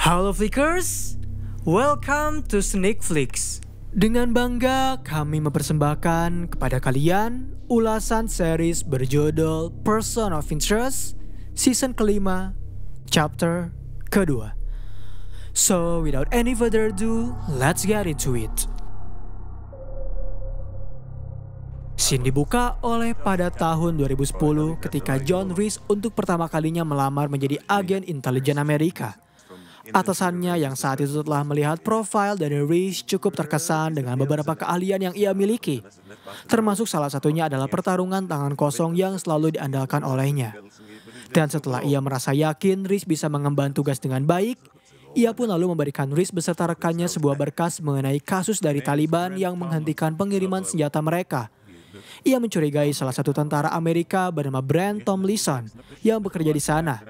Halo Flickers, welcome to Snake Flicks. Dengan bangga kami mempersembahkan kepada kalian ulasan series berjudul Person of Interest season kelima, chapter kedua. So without any further ado, let's get into it. Scene dibuka oleh pada tahun 2010 ketika John Reese untuk pertama kalinya melamar menjadi agen intelijen Amerika Gitu. Atasannya yang saat itu telah melihat profil dari Reese cukup terkesan dengan beberapa keahlian yang ia miliki. Termasuk salah satunya adalah pertarungan tangan kosong yang selalu diandalkan olehnya. Dan setelah ia merasa yakin Reese bisa mengemban tugas dengan baik, ia pun lalu memberikan Riz beserta rekannya sebuah berkas mengenai kasus dari Taliban yang menghentikan pengiriman senjata mereka. Ia mencurigai salah satu tentara Amerika bernama Brent Tomlinson yang bekerja di sana.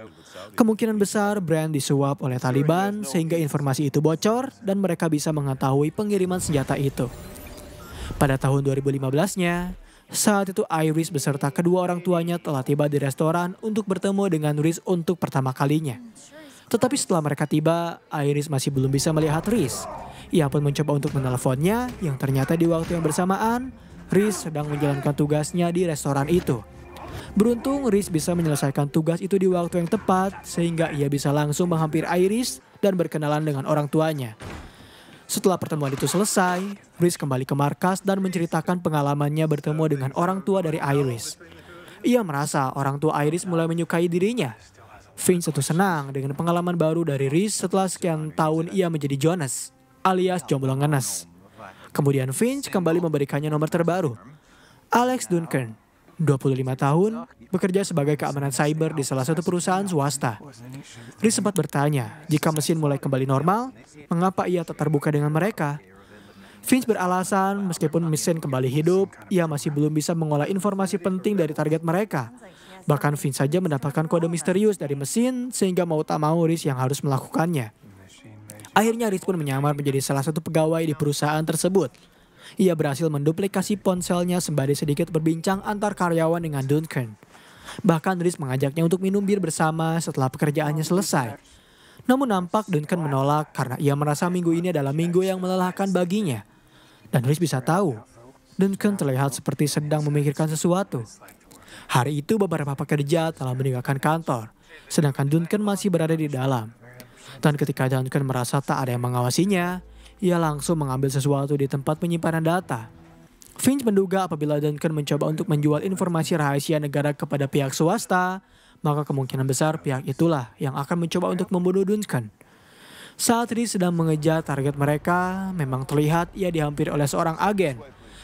Kemungkinan besar brand disuap oleh Taliban sehingga informasi itu bocor dan mereka bisa mengetahui pengiriman senjata itu. Pada tahun 2015-nya, saat itu Iris beserta kedua orang tuanya telah tiba di restoran untuk bertemu dengan Riz untuk pertama kalinya. Tetapi setelah mereka tiba, Iris masih belum bisa melihat Riz. Ia pun mencoba untuk menelponnya yang ternyata di waktu yang bersamaan, Riz sedang menjalankan tugasnya di restoran itu. Beruntung Riz bisa menyelesaikan tugas itu di waktu yang tepat sehingga ia bisa langsung menghampiri Iris dan berkenalan dengan orang tuanya. Setelah pertemuan itu selesai, Riz kembali ke markas dan menceritakan pengalamannya bertemu dengan orang tua dari Iris. Ia merasa orang tua Iris mulai menyukai dirinya. Finch itu senang dengan pengalaman baru dari Riz setelah sekian tahun ia menjadi Jonas, alias jomblo ngenes. Kemudian Finch kembali memberikannya nomor terbaru, Alex Duncan, 25 tahun, bekerja sebagai keamanan cyber di salah satu perusahaan swasta. Riz sempat bertanya, jika mesin mulai kembali normal, mengapa ia tetap terbuka dengan mereka? Finch beralasan, meskipun mesin kembali hidup, ia masih belum bisa mengolah informasi penting dari target mereka. Bahkan Finch saja mendapatkan kode misterius dari mesin, sehingga mau tak mau Riz yang harus melakukannya. Akhirnya Riz pun menyamar menjadi salah satu pegawai di perusahaan tersebut. Ia berhasil menduplikasi ponselnya sembari sedikit berbincang antar karyawan dengan Duncan. Bahkan Riz mengajaknya untuk minum bir bersama setelah pekerjaannya selesai. Namun nampak Duncan menolak karena ia merasa minggu ini adalah minggu yang melelahkan baginya. Dan Riz bisa tahu, Duncan terlihat seperti sedang memikirkan sesuatu. Hari itu beberapa pekerja telah meninggalkan kantor, sedangkan Duncan masih berada di dalam. Dan ketika Duncan merasa tak ada yang mengawasinya, ia langsung mengambil sesuatu di tempat penyimpanan data. Finch menduga apabila Duncan mencoba untuk menjual informasi rahasia negara kepada pihak swasta, maka kemungkinan besar pihak itulah yang akan mencoba untuk membunuh Duncan. Saat ini sedang mengejar target mereka, memang terlihat ia dihampiri oleh seorang agen.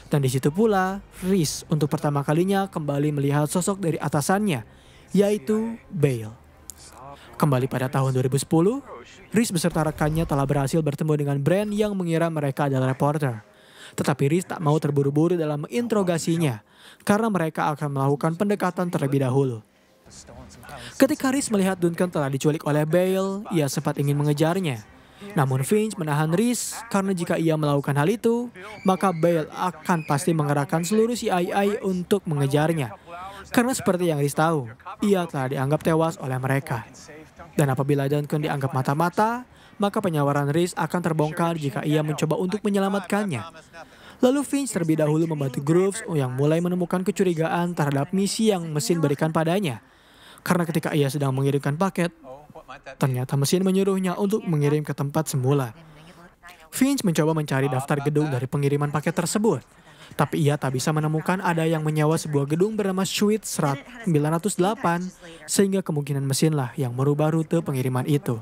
Dan di situ pula, Reese untuk pertama kalinya kembali melihat sosok dari atasannya, yaitu Bale. Kembali pada tahun 2010, Riz beserta rekannya telah berhasil bertemu dengan Brand yang mengira mereka adalah reporter. Tetapi Riz tak mau terburu-buru dalam menginterogasinya karena mereka akan melakukan pendekatan terlebih dahulu. Ketika Riz melihat Duncan telah diculik oleh Bale, ia sempat ingin mengejarnya. Namun Finch menahan Riz karena jika ia melakukan hal itu, maka Bale akan pasti mengerahkan seluruh CIA untuk mengejarnya. Karena seperti yang Riz tahu, ia telah dianggap tewas oleh mereka. Dan apabila Duncan dianggap mata-mata, maka penyawaran Reese akan terbongkar jika ia mencoba untuk menyelamatkannya. Lalu Finch terlebih dahulu membantu Groves yang mulai menemukan kecurigaan terhadap misi yang mesin berikan padanya. Karena ketika ia sedang mengirimkan paket, ternyata mesin menyuruhnya untuk mengirim ke tempat semula. Finch mencoba mencari daftar gedung dari pengiriman paket tersebut. Tapi ia tak bisa menemukan ada yang menyewa sebuah gedung bernama Suite 908 sehingga kemungkinan mesinlah yang merubah rute pengiriman itu.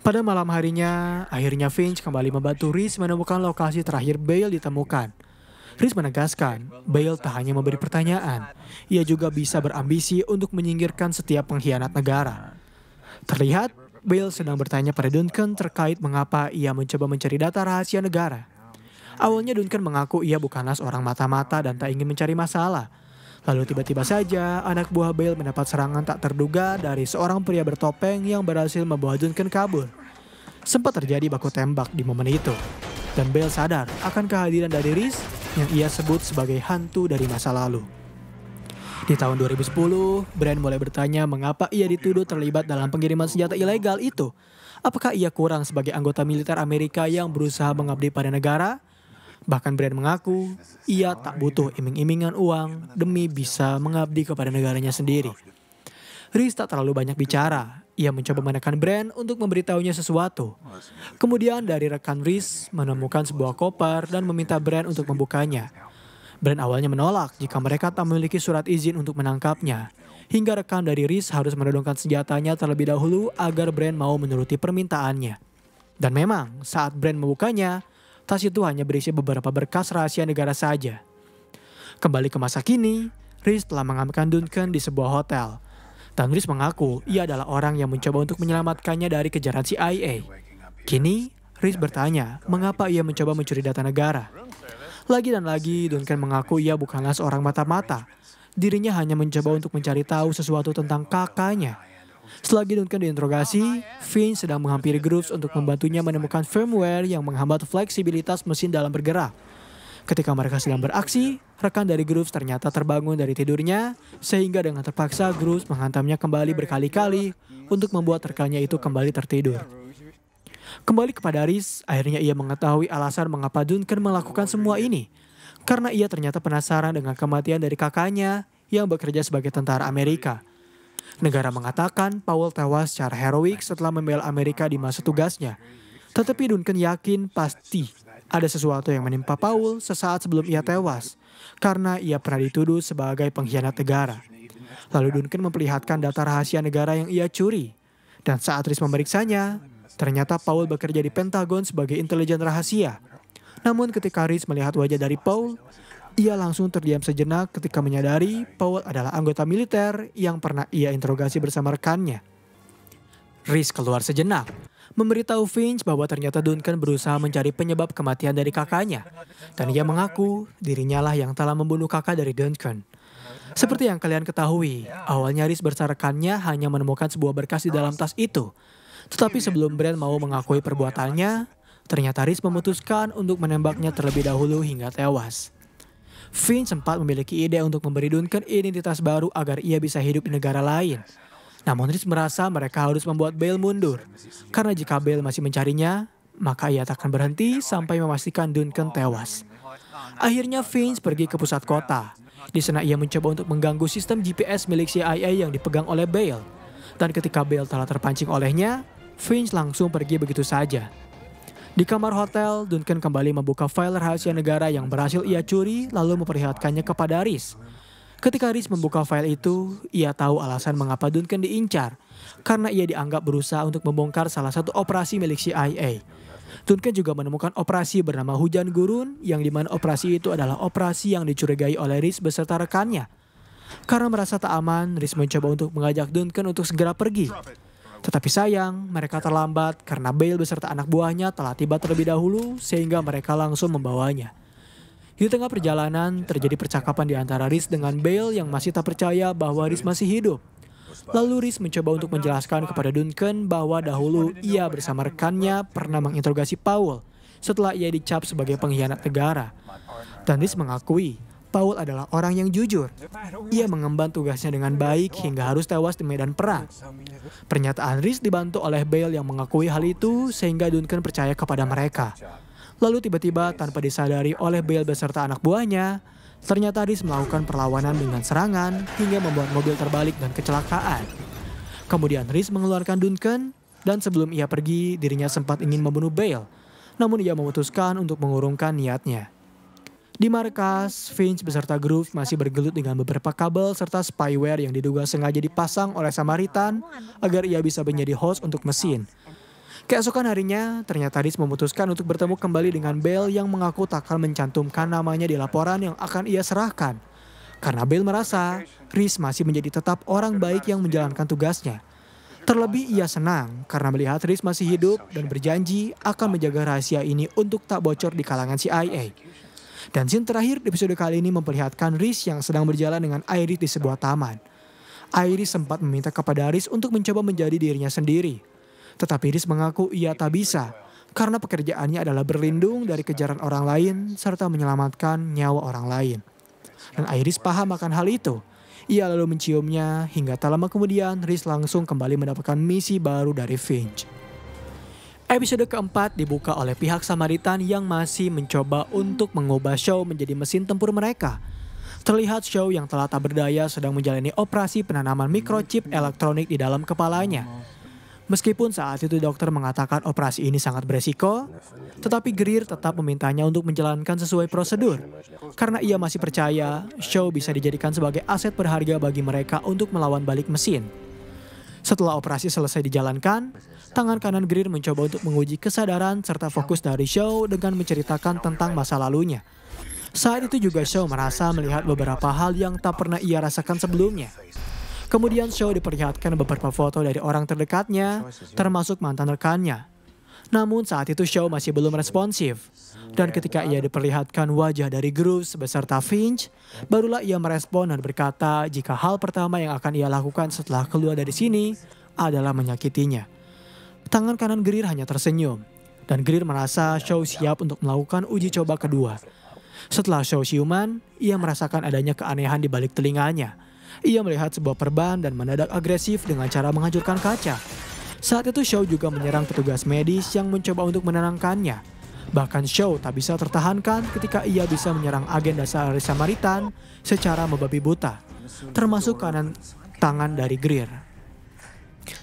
Pada malam harinya, akhirnya Finch kembali membantu Reese menemukan lokasi terakhir Bale ditemukan. Chris menegaskan, Bale tak hanya memberi pertanyaan, ia juga bisa berambisi untuk menyingkirkan setiap pengkhianat negara. Terlihat, Bale sedang bertanya pada Duncan terkait mengapa ia mencoba mencari data rahasia negara. Awalnya Duncan mengaku ia bukanlah seorang mata-mata dan tak ingin mencari masalah. Lalu tiba-tiba saja, anak buah Bale mendapat serangan tak terduga dari seorang pria bertopeng yang berhasil membawa Duncan kabur. Sempat terjadi baku tembak di momen itu. Dan Bale sadar akan kehadiran dari Riz yang ia sebut sebagai hantu dari masa lalu. Di tahun 2010, Brand mulai bertanya mengapa ia dituduh terlibat dalam pengiriman senjata ilegal itu. Apakah ia kurang sebagai anggota militer Amerika yang berusaha mengabdi pada negara? Bahkan Brian mengaku ia tak butuh iming-imingan uang demi bisa mengabdi kepada negaranya sendiri. Riz tak terlalu banyak bicara. Ia mencoba menekan Brand untuk memberitahunya sesuatu. Kemudian dari rekan Riz menemukan sebuah koper dan meminta Brand untuk membukanya. Brand awalnya menolak jika mereka tak memiliki surat izin untuk menangkapnya. Hingga rekan dari Riz harus menodongkan senjatanya terlebih dahulu agar Brand mau menuruti permintaannya. Dan memang saat Brand membukanya, tas itu hanya berisi beberapa berkas rahasia negara saja. Kembali ke masa kini, Riz telah mengamankan Duncan di sebuah hotel. Dan Riz mengaku ia adalah orang yang mencoba untuk menyelamatkannya dari kejaran CIA. Kini, Riz bertanya mengapa ia mencoba mencuri data negara. Lagi dan lagi, Duncan mengaku ia bukanlah seorang mata-mata. Dirinya hanya mencoba untuk mencari tahu sesuatu tentang kakaknya. Setelah Gideon diinterogasi, Finn sedang menghampiri Groves untuk membantunya menemukan firmware yang menghambat fleksibilitas mesin dalam bergerak. Ketika mereka sedang beraksi, rekan dari Groves ternyata terbangun dari tidurnya, sehingga dengan terpaksa Groves menghantamnya kembali berkali-kali untuk membuat rekannya itu kembali tertidur. Kembali kepada Aris, akhirnya ia mengetahui alasan mengapa Duncan melakukan semua ini. Karena ia ternyata penasaran dengan kematian dari kakaknya yang bekerja sebagai tentara Amerika. Negara mengatakan Powell tewas secara heroik setelah membela Amerika di masa tugasnya. Tetapi Duncan yakin pasti ada sesuatu yang menimpa Paul sesaat sebelum ia tewas karena ia pernah dituduh sebagai pengkhianat negara. Lalu Duncan memperlihatkan data rahasia negara yang ia curi. Dan saat Riz memeriksanya, ternyata Paul bekerja di Pentagon sebagai intelijen rahasia. Namun ketika Riz melihat wajah dari Paul, ia langsung terdiam sejenak ketika menyadari Paul adalah anggota militer yang pernah ia interogasi bersama rekannya. Riz keluar sejenak, memberitahu Finch bahwa ternyata Duncan berusaha mencari penyebab kematian dari kakaknya. Dan ia mengaku dirinya lah yang telah membunuh kakak dari Duncan. Seperti yang kalian ketahui, awalnya Riz bersama hanya menemukan sebuah berkas di dalam tas itu. Tetapi sebelum Brand mau mengakui perbuatannya, ternyata Riz memutuskan untuk menembaknya terlebih dahulu hingga tewas. Finn sempat memiliki ide untuk memberi Duncan identitas baru agar ia bisa hidup di negara lain. Namun Reese merasa mereka harus membuat Bale mundur. Karena jika Bale masih mencarinya, maka ia tak akan berhenti sampai memastikan Duncan tewas. Akhirnya Vince pergi ke pusat kota. Di sana ia mencoba untuk mengganggu sistem GPS milik CIA yang dipegang oleh Bale. Dan ketika Bale telah terpancing olehnya, Vince langsung pergi begitu saja. Di kamar hotel, Duncan kembali membuka file rahasia negara yang berhasil ia curi lalu memperlihatkannya kepada Riz. Ketika Riz membuka file itu, ia tahu alasan mengapa Duncan diincar. Karena ia dianggap berusaha untuk membongkar salah satu operasi milik CIA. Duncan juga menemukan operasi bernama Hujan Gurun yang dimana operasi itu adalah operasi yang dicurigai oleh Riz beserta rekannya. Karena merasa tak aman, Riz mencoba untuk mengajak Duncan untuk segera pergi. Tetapi sayang, mereka terlambat karena Bale beserta anak buahnya telah tiba terlebih dahulu sehingga mereka langsung membawanya. Di tengah perjalanan, terjadi percakapan di antara Riz dengan Bale yang masih tak percaya bahwa Riz masih hidup. Lalu Riz mencoba untuk menjelaskan kepada Duncan bahwa dahulu ia bersama rekannya pernah menginterogasi Paul setelah ia dicap sebagai pengkhianat negara. Dan Riz mengakui Paul adalah orang yang jujur. Ia mengemban tugasnya dengan baik hingga harus tewas di medan perang. Pernyataan Riz dibantu oleh Bale yang mengakui hal itu sehingga Duncan percaya kepada mereka. Lalu tiba-tiba tanpa disadari oleh Bale beserta anak buahnya, ternyata Riz melakukan perlawanan dengan serangan hingga membuat mobil terbalik dan kecelakaan. Kemudian Riz mengeluarkan Duncan dan sebelum ia pergi dirinya sempat ingin membunuh Bale, namun ia memutuskan untuk mengurungkan niatnya. Di markas, Finch beserta Groove masih bergelut dengan beberapa kabel serta spyware yang diduga sengaja dipasang oleh Samaritan agar ia bisa menjadi host untuk mesin. Keesokan harinya, ternyata Riz memutuskan untuk bertemu kembali dengan Bell yang mengaku tak akan mencantumkan namanya di laporan yang akan ia serahkan. Karena Bell merasa Riz masih menjadi tetap orang baik yang menjalankan tugasnya. Terlebih ia senang karena melihat Riz masih hidup dan berjanji akan menjaga rahasia ini untuk tak bocor di kalangan CIA. Dan scene terakhir di episode kali ini memperlihatkan Riz yang sedang berjalan dengan Iris di sebuah taman. Iris sempat meminta kepada Riz untuk mencoba menjadi dirinya sendiri. Tetapi Riz mengaku ia tak bisa karena pekerjaannya adalah berlindung dari kejaran orang lain serta menyelamatkan nyawa orang lain. Dan Iris paham akan hal itu. Ia lalu menciumnya hingga tak lama kemudian Riz langsung kembali mendapatkan misi baru dari Finch. Episode keempat dibuka oleh pihak Samaritan yang masih mencoba untuk mengubah Shaw menjadi mesin tempur mereka. Terlihat Shaw yang telah tak berdaya sedang menjalani operasi penanaman mikrochip elektronik di dalam kepalanya. Meskipun saat itu dokter mengatakan operasi ini sangat beresiko, tetapi Greer tetap memintanya untuk menjalankan sesuai prosedur. Karena ia masih percaya, Shaw bisa dijadikan sebagai aset berharga bagi mereka untuk melawan balik mesin. Setelah operasi selesai dijalankan, Tangan kanan Greer mencoba untuk menguji kesadaran serta fokus dari Shaw dengan menceritakan tentang masa lalunya. Saat itu juga Shaw merasa melihat beberapa hal yang tak pernah ia rasakan sebelumnya. Kemudian Shaw diperlihatkan beberapa foto dari orang terdekatnya, termasuk mantan rekannya. Namun saat itu Shaw masih belum responsif. Dan ketika ia diperlihatkan wajah dari Groves beserta Finch, barulah ia merespon dan berkata jika hal pertama yang akan ia lakukan setelah keluar dari sini adalah menyakitinya. Tangan kanan Greer hanya tersenyum, dan Greer merasa Shaw siap untuk melakukan uji coba kedua. Setelah Shaw siuman, ia merasakan adanya keanehan di balik telinganya. Ia melihat sebuah perban dan mendadak agresif dengan cara menghancurkan kaca. Saat itu Shaw juga menyerang petugas medis yang mencoba untuk menenangkannya. Bahkan Shaw tak bisa tertahankan ketika ia bisa menyerang agen dasar Samaritan secara membabi buta, termasuk kanan tangan dari Greer.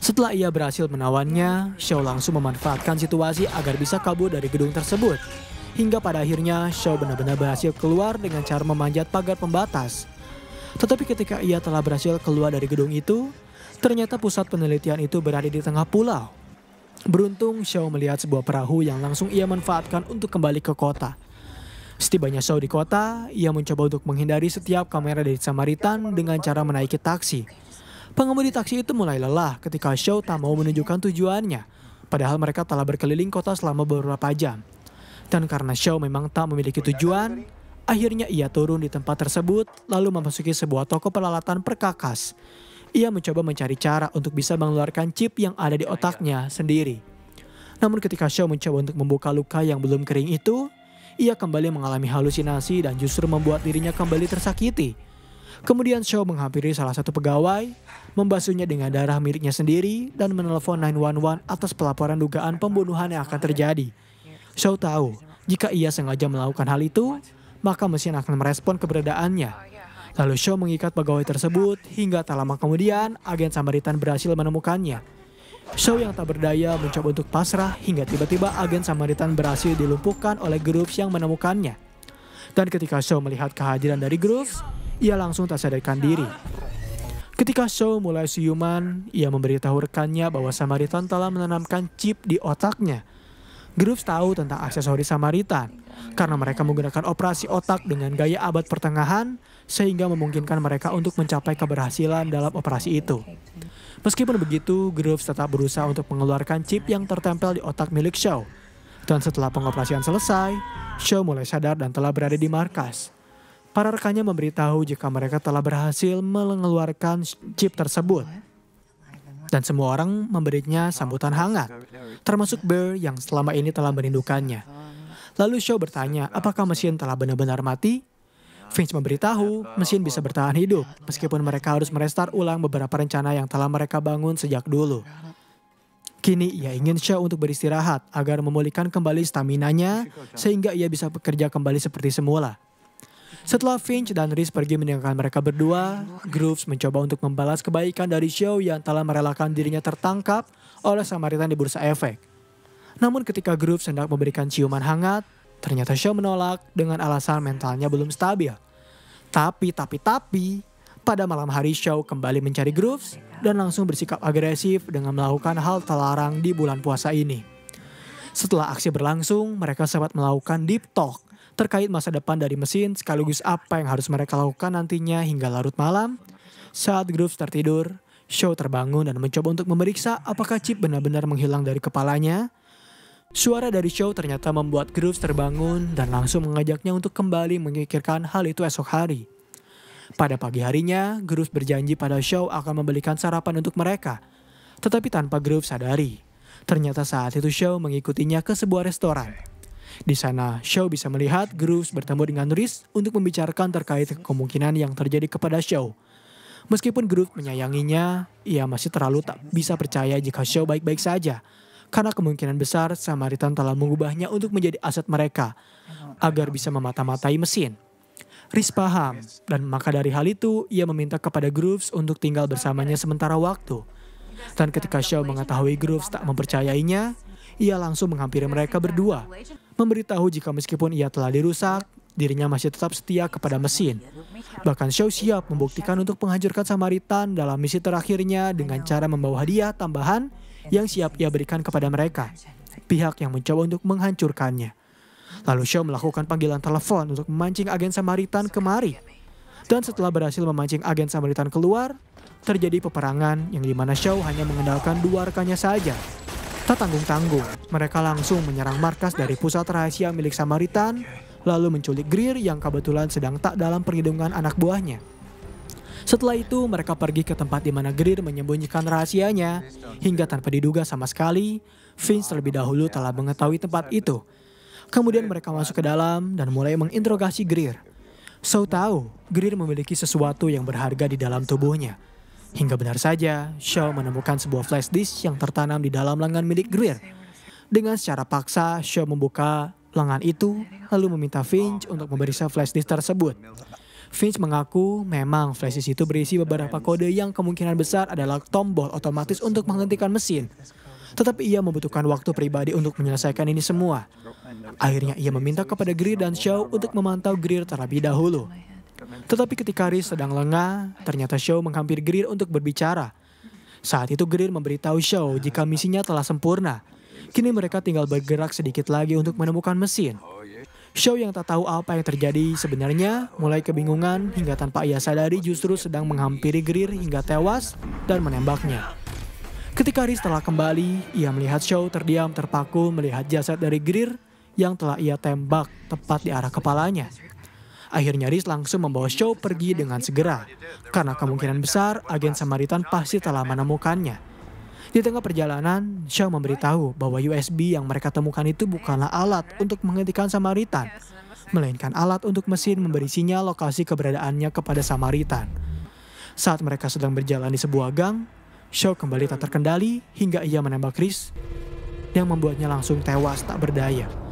Setelah ia berhasil menawannya, Xiao langsung memanfaatkan situasi agar bisa kabur dari gedung tersebut. Hingga pada akhirnya, Xiao benar-benar berhasil keluar dengan cara memanjat pagar pembatas. Tetapi ketika ia telah berhasil keluar dari gedung itu, ternyata pusat penelitian itu berada di tengah pulau. Beruntung, Xiao melihat sebuah perahu yang langsung ia manfaatkan untuk kembali ke kota. Setibanya Xiao di kota, ia mencoba untuk menghindari setiap kamera dari Samaritan dengan cara menaiki taksi. Pengemudi taksi itu mulai lelah ketika Show tak mau menunjukkan tujuannya, padahal mereka telah berkeliling kota selama beberapa jam. Dan karena Show memang tak memiliki tujuan, akhirnya ia turun di tempat tersebut lalu memasuki sebuah toko peralatan perkakas. Ia mencoba mencari cara untuk bisa mengeluarkan chip yang ada di otaknya sendiri. Namun ketika Show mencoba untuk membuka luka yang belum kering itu, ia kembali mengalami halusinasi dan justru membuat dirinya kembali tersakiti. Kemudian Shaw menghampiri salah satu pegawai, membasuhnya dengan darah miliknya sendiri, dan menelpon 911 atas pelaporan dugaan pembunuhan yang akan terjadi. Shaw tahu, jika ia sengaja melakukan hal itu, maka mesin akan merespon keberadaannya. Lalu Shaw mengikat pegawai tersebut, hingga tak lama kemudian agen Samaritan berhasil menemukannya. Shaw yang tak berdaya mencoba untuk pasrah hingga tiba-tiba agen Samaritan berhasil dilumpuhkan oleh grup yang menemukannya. Dan ketika Shaw melihat kehadiran dari Groves, ia langsung tak sadarkan diri. Ketika show mulai siuman, ia memberitahu rekannya bahwa Samaritan telah menanamkan chip di otaknya. Groves tahu tentang aksesoris Samaritan, karena mereka menggunakan operasi otak dengan gaya abad pertengahan, sehingga memungkinkan mereka untuk mencapai keberhasilan dalam operasi itu. Meskipun begitu, Groves tetap berusaha untuk mengeluarkan chip yang tertempel di otak milik show. Dan setelah pengoperasian selesai, show mulai sadar dan telah berada di markas. Para rekannya memberitahu jika mereka telah berhasil mengeluarkan chip tersebut. Dan semua orang memberinya sambutan hangat, termasuk Bear yang selama ini telah merindukannya. Lalu Shaw bertanya, apakah mesin telah benar-benar mati? Finch memberitahu, mesin bisa bertahan hidup, meskipun mereka harus merestart ulang beberapa rencana yang telah mereka bangun sejak dulu. Kini ia ingin Shaw untuk beristirahat agar memulihkan kembali stamina-nya sehingga ia bisa bekerja kembali seperti semula. Setelah Finch dan Reese pergi meninggalkan mereka berdua, Groves mencoba untuk membalas kebaikan dari Shaw yang telah merelakan dirinya tertangkap oleh Samaritan di bursa efek. Namun ketika Groves hendak memberikan ciuman hangat, ternyata Shaw menolak dengan alasan mentalnya belum stabil. Tapi, tapi, tapi, pada malam hari Shaw kembali mencari Groves dan langsung bersikap agresif dengan melakukan hal terlarang di bulan puasa ini. Setelah aksi berlangsung, mereka sempat melakukan deep talk terkait masa depan dari mesin sekaligus apa yang harus mereka lakukan nantinya hingga larut malam saat Groves tertidur Show terbangun dan mencoba untuk memeriksa apakah chip benar-benar menghilang dari kepalanya. Suara dari Show ternyata membuat Groves terbangun dan langsung mengajaknya untuk kembali mengikirkan hal itu esok hari. Pada pagi harinya, Groove berjanji pada Show akan membelikan sarapan untuk mereka. Tetapi tanpa Groove sadari, ternyata saat itu Show mengikutinya ke sebuah restoran. Di sana, Shaw bisa melihat Groves bertemu dengan Riz untuk membicarakan terkait kemungkinan yang terjadi kepada Shaw. Meskipun Groves menyayanginya, ia masih terlalu tak bisa percaya jika Shaw baik-baik saja. Karena kemungkinan besar Samaritan telah mengubahnya untuk menjadi aset mereka agar bisa memata-matai mesin. Riz paham, dan maka dari hal itu ia meminta kepada Groves untuk tinggal bersamanya sementara waktu. Dan ketika Shaw mengetahui Groves tak mempercayainya, ia langsung menghampiri mereka berdua memberitahu jika meskipun ia telah dirusak, dirinya masih tetap setia kepada mesin. Bahkan Shaw siap membuktikan untuk menghancurkan Samaritan dalam misi terakhirnya dengan cara membawa hadiah tambahan yang siap ia berikan kepada mereka, pihak yang mencoba untuk menghancurkannya. Lalu Shaw melakukan panggilan telepon untuk memancing agen Samaritan kemari. Dan setelah berhasil memancing agen Samaritan keluar, terjadi peperangan yang dimana Shaw hanya mengendalkan dua rekannya saja Tak tanggung-tanggung, mereka langsung menyerang markas dari pusat rahasia milik Samaritan, lalu menculik Greer yang kebetulan sedang tak dalam perlindungan anak buahnya. Setelah itu, mereka pergi ke tempat di mana Greer menyembunyikan rahasianya, hingga tanpa diduga sama sekali, Vince terlebih dahulu telah mengetahui tempat itu. Kemudian mereka masuk ke dalam dan mulai menginterogasi Greer. So tahu, Greer memiliki sesuatu yang berharga di dalam tubuhnya. Hingga benar saja, Shaw menemukan sebuah flash disk yang tertanam di dalam lengan milik Greer. Dengan secara paksa, Shaw membuka lengan itu lalu meminta Finch untuk memeriksa flash disk tersebut. Finch mengaku memang flash disk itu berisi beberapa kode yang kemungkinan besar adalah tombol otomatis untuk menghentikan mesin. Tetapi ia membutuhkan waktu pribadi untuk menyelesaikan ini semua. Akhirnya ia meminta kepada Greer dan Shaw untuk memantau Greer terlebih dahulu. Tetapi ketika Riz sedang lengah, ternyata Show menghampiri Greer untuk berbicara. Saat itu Greer memberitahu Show jika misinya telah sempurna. Kini mereka tinggal bergerak sedikit lagi untuk menemukan mesin. Show yang tak tahu apa yang terjadi sebenarnya mulai kebingungan hingga tanpa ia sadari justru sedang menghampiri Greer hingga tewas dan menembaknya. Ketika Riz telah kembali, ia melihat Show terdiam terpaku melihat jasad dari Greer yang telah ia tembak tepat di arah kepalanya. Akhirnya Riz langsung membawa Shaw pergi dengan segera, karena kemungkinan besar agen Samaritan pasti telah menemukannya. Di tengah perjalanan, Shaw memberitahu bahwa USB yang mereka temukan itu bukanlah alat untuk menghentikan Samaritan, melainkan alat untuk mesin memberi sinyal lokasi keberadaannya kepada Samaritan. Saat mereka sedang berjalan di sebuah gang, Shaw kembali tak terkendali hingga ia menembak Chris yang membuatnya langsung tewas tak berdaya.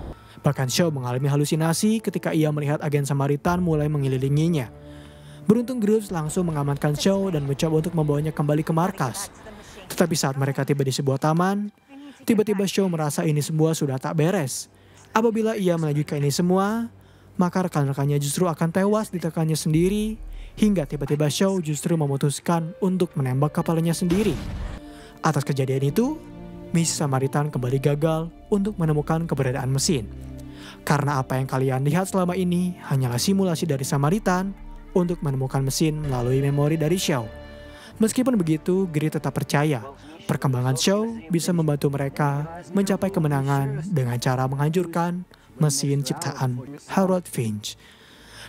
Bahkan Shaw mengalami halusinasi ketika ia melihat agen Samaritan mulai mengelilinginya. Beruntung Greaves langsung mengamankan Shaw dan mencoba untuk membawanya kembali ke markas. Tetapi saat mereka tiba di sebuah taman, tiba-tiba Shaw merasa ini semua sudah tak beres. Apabila ia melanjutkan ini semua, maka rekan-rekannya justru akan tewas di ditekannya sendiri hingga tiba-tiba Shaw justru memutuskan untuk menembak kepalanya sendiri. Atas kejadian itu, Miss Samaritan kembali gagal untuk menemukan keberadaan mesin. Karena apa yang kalian lihat selama ini hanyalah simulasi dari Samaritan untuk menemukan mesin melalui memori dari Xiao. Meskipun begitu, Giri tetap percaya perkembangan Xiao bisa membantu mereka mencapai kemenangan dengan cara menghancurkan mesin ciptaan Harold Finch.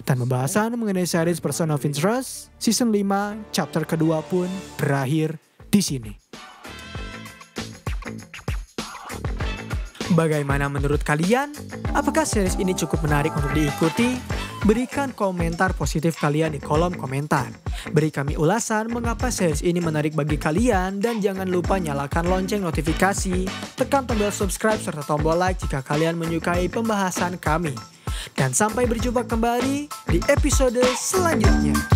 Dan pembahasan mengenai series Person of Interest Season 5 chapter kedua pun berakhir di sini. Bagaimana menurut kalian? Apakah series ini cukup menarik untuk diikuti? Berikan komentar positif kalian di kolom komentar. Beri kami ulasan mengapa series ini menarik bagi kalian dan jangan lupa nyalakan lonceng notifikasi, tekan tombol subscribe serta tombol like jika kalian menyukai pembahasan kami. Dan sampai berjumpa kembali di episode selanjutnya.